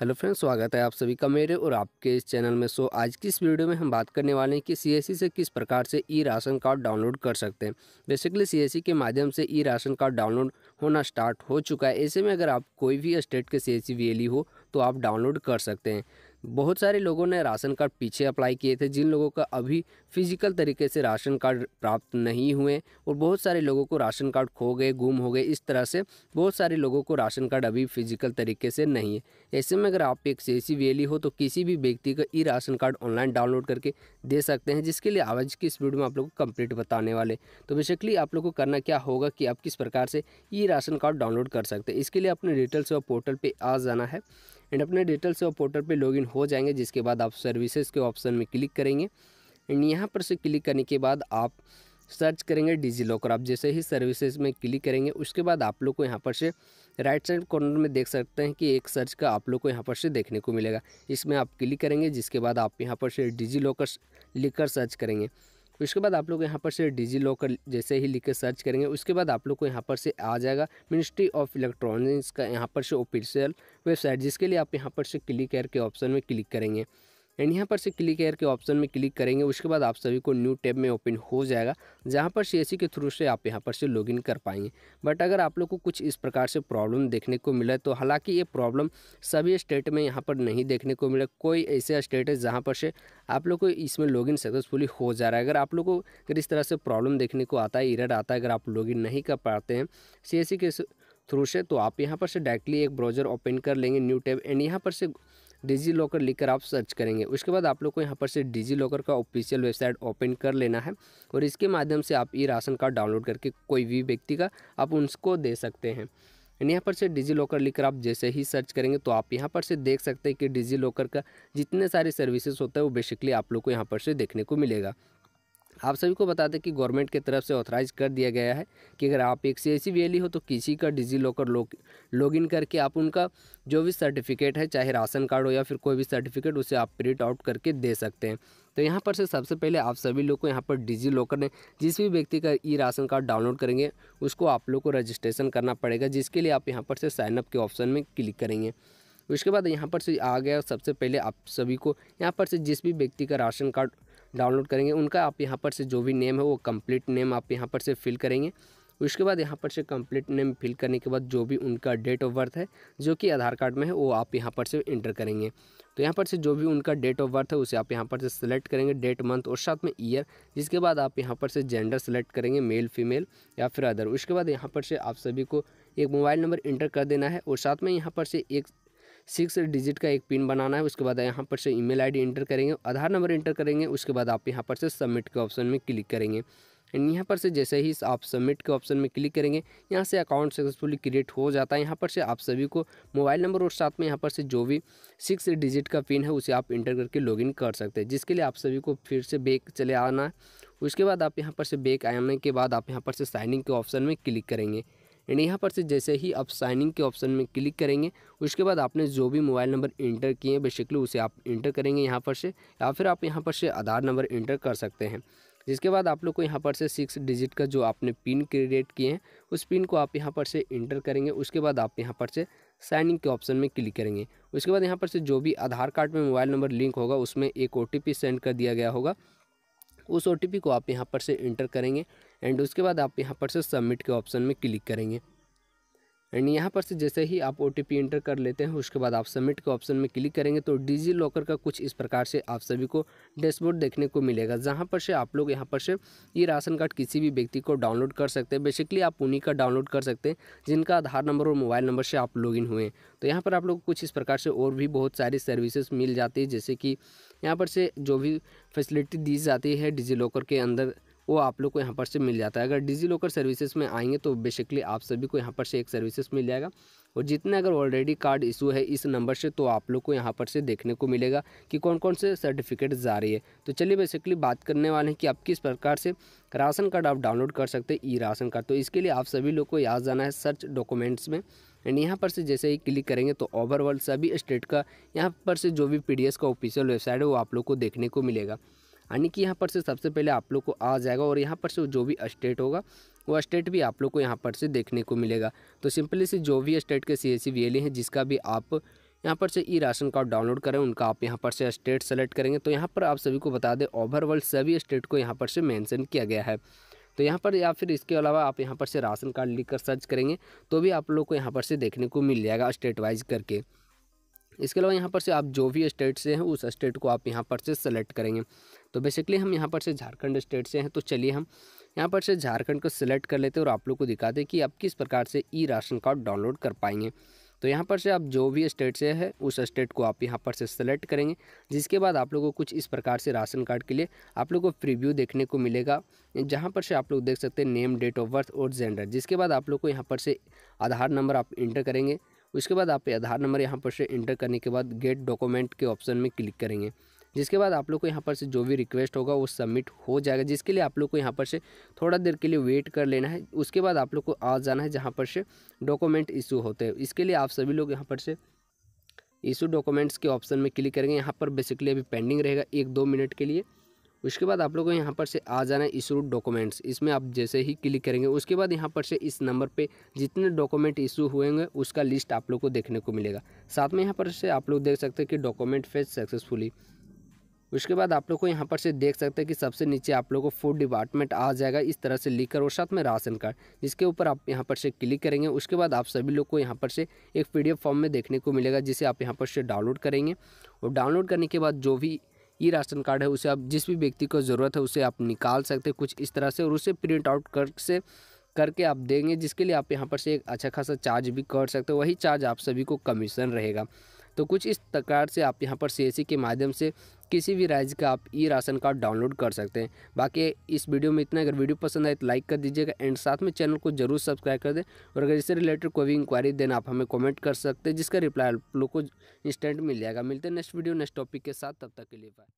hello friends स्वागत है आप सभी का मेरे और आपके इस चैनल में सो आज की इस वीडियो में हम बात करने वाले हैं कि सीएससी e से किस प्रकार से ई राशन कार्ड डाउनलोड कर सकते हैं बेसिकली सीएससी e के माध्यम से ई राशन कार्ड डाउनलोड होना स्टार्ट हो चुका है ऐसे में अगर आप कोई भी स्टेट के सीएससी एस e हो तो आप डाउनलोड कर सकते हैं बहुत सारे लोगों ने राशन कार्ड पीछे अप्लाई किए थे जिन लोगों का अभी फिजिकल तरीके से राशन कार्ड प्राप्त नहीं हुए और बहुत सारे लोगों को राशन कार्ड खो गए गुम हो गए इस तरह से बहुत सारे लोगों को राशन कार्ड अभी फिजिकल तरीके से नहीं है ऐसे में अगर आप एक सी वेली e हो तो किसी भी व्यक्ति का E ration card online download करके दे सकते हैं जिसके लिए आवाज़ की स्पीड में आप लोग को कंप्लीट बताने वाले तो बेसिकली आप लोग को करना क्या होगा कि आप किस प्रकार से ई राशन कार्ड डाउनलोड कर सकते हैं इसके लिए अपने डिटेल्स और पोर्टल पर आ जाना है एंड अपने डिटेल से आप पोर्टल पे लॉगिन हो जाएंगे जिसके बाद आप सर्विसेज के ऑप्शन में क्लिक करेंगे एंड यहाँ पर से क्लिक करने के बाद आप सर्च करेंगे डिजी लॉकर आप जैसे ही सर्विसेज में क्लिक करेंगे उसके बाद आप लोग को यहाँ पर से राइट साइड कॉर्नर में देख सकते हैं कि एक सर्च का आप लोग को यहाँ पर से देखने को मिलेगा इसमें आप क्लिक करेंगे जिसके बाद आप यहाँ पर से डिजी लॉकर लिखकर सर्च करेंगे उसके तो बाद आप लोग यहाँ पर से डिजी लॉकर जैसे ही लिख के सर्च करेंगे उसके बाद आप लोग को यहाँ पर से आ जाएगा मिनिस्ट्री ऑफ इलेक्ट्रॉनिक्स का यहाँ पर से ऑफिशियल वेबसाइट जिसके लिए आप यहाँ पर से क्लिक करके ऑप्शन में क्लिक करेंगे एंड यहाँ पर से क्लिक एयर के ऑप्शन में क्लिक करेंगे उसके बाद आप सभी को न्यू टैब में ओपन हो जाएगा जहाँ पर सी के थ्रू से आप यहाँ पर से लॉगिन कर पाएंगे बट अगर आप लोग को कुछ इस प्रकार से प्रॉब्लम देखने को मिला तो हालाँकि ये प्रॉब्लम सभी स्टेट में यहाँ पर नहीं देखने को मिला कोई ऐसे स्टेट है जहाँ पर से आप लोग को इसमें लॉगिन सक्सेसफुली हो जा रहा है अगर आप लोग को अगर इस तरह से प्रॉब्लम देखने को आता है इरर आता है अगर आप लॉगिन नहीं कर पाते हैं सी के थ्रू से तो आप यहाँ पर से डायरेक्टली एक ब्राउज़र ओपन कर लेंगे न्यू टैब एंड यहाँ पर से डिजी लॉकर लिखकर आप सर्च करेंगे उसके बाद आप लोग को यहाँ पर से डिजी लॉकर का ऑफिशियल वेबसाइट ओपन कर लेना है और इसके माध्यम से आप ई राशन कार्ड डाउनलोड करके कोई भी व्यक्ति का आप उनको दे सकते हैं एंड यहाँ पर से डिजी लॉकर लिखकर आप जैसे ही सर्च करेंगे तो आप यहाँ पर से देख सकते हैं कि डिजी लॉकर का जितने सारे सर्विसेज होता है वो बेसिकली आप लोग को यहाँ पर से देखने को मिलेगा आप सभी को बता दें कि गवर्नमेंट की तरफ से ऑथराइज कर दिया गया है कि अगर आप एक सी एस वेली हो तो किसी का डिजी लॉकर लॉग इन करके आप उनका जो भी सर्टिफिकेट है चाहे राशन कार्ड हो या फिर कोई भी सर्टिफिकेट उसे आप प्रिंट आउट करके दे सकते हैं तो यहाँ पर से सबसे पहले आप सभी लोग को यहाँ पर डिजी लॉकर ने जिस भी व्यक्ति का ई राशन कार्ड डाउनलोड करेंगे उसको आप लोग को रजिस्ट्रेशन करना पड़ेगा जिसके लिए आप यहाँ पर से साइनअप के ऑप्शन में क्लिक करेंगे उसके बाद यहाँ पर से आ गया सबसे पहले आप सभी को यहाँ पर से जिस भी व्यक्ति का राशन कार्ड डाउनलोड करेंगे उनका आप यहाँ पर से जो भी नेम है वो कम्प्लीट नेम आप यहाँ पर से फिल करेंगे उसके बाद यहाँ पर से कम्प्लीट नेम फिल करने के बाद जो भी उनका डेट ऑफ बर्थ है जो कि आधार कार्ड में है वो आप यहाँ पर से इंटर करेंगे तो यहाँ पर से जो भी उनका डेट ऑफ बर्थ है उसे आप यहाँ पर से सिलेक्ट करेंगे डेट मंथ और साथ में ईयर जिसके बाद आप यहाँ पर से जेंडर सेलेक्ट करेंगे मेल फीमेल या फिर अदर उसके बाद यहाँ पर से आप सभी को एक मोबाइल नंबर इंटर कर देना है और साथ में यहाँ पर से एक सिक्स डिजिट का एक पिन बनाना है उसके बाद यहाँ पर से ईमेल आईडी एंटर करेंगे आधार नंबर एंटर करेंगे उसके बाद आप यहाँ पर से सबमिट के ऑप्शन में क्लिक करेंगे एंड यहाँ पर से जैसे ही आप सबमिट के ऑप्शन में क्लिक करेंगे यहाँ से अकाउंट सक्सेसफुली क्रिएट हो जाता है यहाँ पर से आप सभी को मोबाइल नंबर और साथ में यहाँ पर से जो भी सिक्स डिजिट का पिन है उसे आप इंटर करके लॉगिन कर सकते हैं जिसके लिए आप सभी को फिर से बैक चले आना उसके बाद आप यहाँ पर से बैक आने के बाद आप यहाँ पर से साइनिंग के ऑप्शन में क्लिक करेंगे एंड यहाँ पर से जैसे ही आप साइनिंग के ऑप्शन में क्लिक करेंगे उसके बाद आपने जो भी मोबाइल नंबर इंटर किए हैं बेसिकली उसे आप इंटर करेंगे यहाँ पर से या फिर आप यहाँ पर से आधार नंबर इंटर कर सकते हैं जिसके बाद आप लोग को यहाँ पर से सिक्स डिजिट का जो आपने पिन क्रिएट किए हैं उस पिन को आप यहाँ पर से इंटर करेंगे उसके बाद आप यहाँ पर से साइनिंग के ऑप्शन में क्लिक करेंगे उसके बाद यहाँ पर से जो भी आधार कार्ड में मोबाइल नंबर लिंक होगा उसमें एक ओ सेंड कर दिया गया होगा उस ओ को आप यहाँ पर से इंटर करेंगे एंड उसके बाद आप यहाँ पर से सबमिट के ऑप्शन में क्लिक करेंगे एंड यहाँ पर से जैसे ही आप ओ एंटर कर लेते हैं उसके बाद आप सबमिट के ऑप्शन में क्लिक करेंगे तो डिजी लॉकर का कुछ इस प्रकार से आप सभी को डैशबोर्ड देखने को मिलेगा जहाँ पर से आप लोग यहाँ पर से ये राशन कार्ड किसी भी व्यक्ति को डाउनलोड कर सकते हैं बेसिकली आप उन्हीं का डाउनलोड कर सकते हैं जिनका आधार नंबर और मोबाइल नंबर से आप लॉगिन हुए हैं तो यहाँ पर आप लोग कुछ इस प्रकार से और भी बहुत सारी सर्विसेज मिल जाती है जैसे कि यहाँ पर से जो भी फैसिलिटी दी जाती है डिजी लॉकर के अंदर वो आप लोग को यहाँ पर से मिल जाता है अगर डिजी लॉकर सर्विसेज में आएंगे तो बेसिकली आप सभी को यहाँ पर से एक सर्विसेज मिल जाएगा और जितने अगर ऑलरेडी कार्ड इशू है इस नंबर से तो आप लोग को यहाँ पर से देखने को मिलेगा कि कौन कौन से सर्टिफिकेट जा रही है तो चलिए बेसिकली बात करने वाले हैं कि आप किस प्रकार से राशन कार्ड आप डाउनलोड कर सकते हैं ई राशन कार्ड तो इसके लिए आप सभी लोग को याद जाना है सर्च डॉक्यूमेंट्स में एंड यहाँ पर से जैसे ही क्लिक करेंगे तो ओवरऑल सभी स्टेट का यहाँ पर से जो भी पी का ऑफिशियल वेबसाइट है वो आप लोग को देखने को मिलेगा यानी कि यहाँ पर से सबसे पहले आप लोग को आ जाएगा और यहाँ पर से जो भी स्टेट होगा वो स्टेट भी आप लोग को यहाँ पर से देखने को मिलेगा तो सिंपली से जो भी स्टेट के सी एस हैं जिसका भी आप यहाँ पर से ई राशन कार्ड डाउनलोड करें उनका आप यहाँ पर से स्टेट सेलेक्ट करेंगे तो यहाँ पर आप सभी को बता दें ओवरऑल सभी स्टेट को यहाँ पर से मेंशन किया गया है तो यहाँ पर या फिर इसके अलावा आप यहाँ पर से राशन कार्ड लिख कर सर्च करेंगे तो भी आप लोग को यहाँ पर से देखने को मिल जाएगा स्टेट वाइज करके इसके अलावा यहाँ पर से आप जो भी स्टेट से हैं उस स्टेट को आप यहाँ पर से सेलेक्ट करेंगे तो बेसिकली हम यहाँ पर से झारखंड स्टेट से हैं तो चलिए हम यहाँ पर से झारखंड को सिलेक्ट कर लेते हैं और आप लोग को दिखाते दें कि आप किस प्रकार से ई राशन कार्ड डाउनलोड कर पाएंगे तो यहाँ पर से आप जो भी स्टेट से है उस स्टेट को आप यहाँ पर से सेलेक्ट करेंगे जिसके बाद आप लोगों को कुछ इस प्रकार से राशन कार्ड के लिए आप लोगों को प्रीव्यू देखने को मिलेगा जहाँ पर से आप लोग देख सकते हैं नेम डेट ऑफ बर्थ और जेंडर जिसके बाद आप लोग को यहाँ पर से आधार नंबर आप इंटर करेंगे उसके बाद आप आधार नंबर यहाँ पर से इंटर करने के बाद गेट डॉक्यूमेंट के ऑप्शन में क्लिक करेंगे जिसके बाद आप लोग को यहाँ पर से जो भी रिक्वेस्ट होगा वो सबमिट हो जाएगा जिसके लिए आप लोग को यहाँ पर से थोड़ा देर के लिए वेट कर लेना है उसके बाद आप लोग को आ जाना है जहाँ पर से डॉक्यूमेंट इशू होते हैं इसके लिए आप सभी लोग यहाँ पर से इशू डॉक्यूमेंट्स के ऑप्शन में क्लिक करेंगे यहाँ पर बेसिकली अभी पेंडिंग रहेगा एक दो मिनट के लिए उसके बाद आप लोगों को यहाँ पर से आ जाना है इशू डॉक्यूमेंट्स इसमें आप जैसे ही क्लिक करेंगे उसके बाद यहाँ पर से इस नंबर पे जितने डॉक्यूमेंट इशू हुएंगे उसका लिस्ट आप लोग को देखने को मिलेगा साथ में यहाँ पर से आप लोग देख सकते हैं कि डॉक्यूमेंट फेज सक्सेसफुली उसके बाद आप लोग को यहाँ पर से देख सकते हैं कि सबसे नीचे आप लोग को फूड डिपार्टमेंट आ जाएगा इस तरह से लिख और साथ में राशन कार्ड जिसके ऊपर आप यहाँ पर से क्लिक करेंगे उसके बाद आप सभी लोग को यहाँ पर से एक पी फॉर्म में देखने को मिलेगा जिसे आप यहाँ पर से डाउनलोड करेंगे और डाउनलोड करने के बाद जो भी ई राशन कार्ड है उसे आप जिस भी व्यक्ति को ज़रूरत है उसे आप निकाल सकते हैं कुछ इस तरह से और उसे प्रिंट आउट कर से करके आप देंगे जिसके लिए आप यहाँ पर से एक अच्छा खासा चार्ज भी कर सकते हो वही चार्ज आप सभी को कमीशन रहेगा तो कुछ इस प्रकार से आप यहाँ पर सी e के माध्यम से किसी भी राज्य का आप ई राशन कार्ड डाउनलोड कर सकते हैं बाकी इस वीडियो में इतना अगर वीडियो पसंद आए तो लाइक कर दीजिएगा एंड साथ में चैनल को जरूर सब्सक्राइब कर दें और अगर इससे रिलेटेड कोई भी इंक्वायरी देना आप हमें कॉमेंट कर सकते हैं जिसका रिप्लाई आप लोग को इंस्टेंट मिल जाएगा मिलते हैं नेक्स्ट वीडियो नेक्स्ट टॉपिक के साथ तब तक के लिए बाय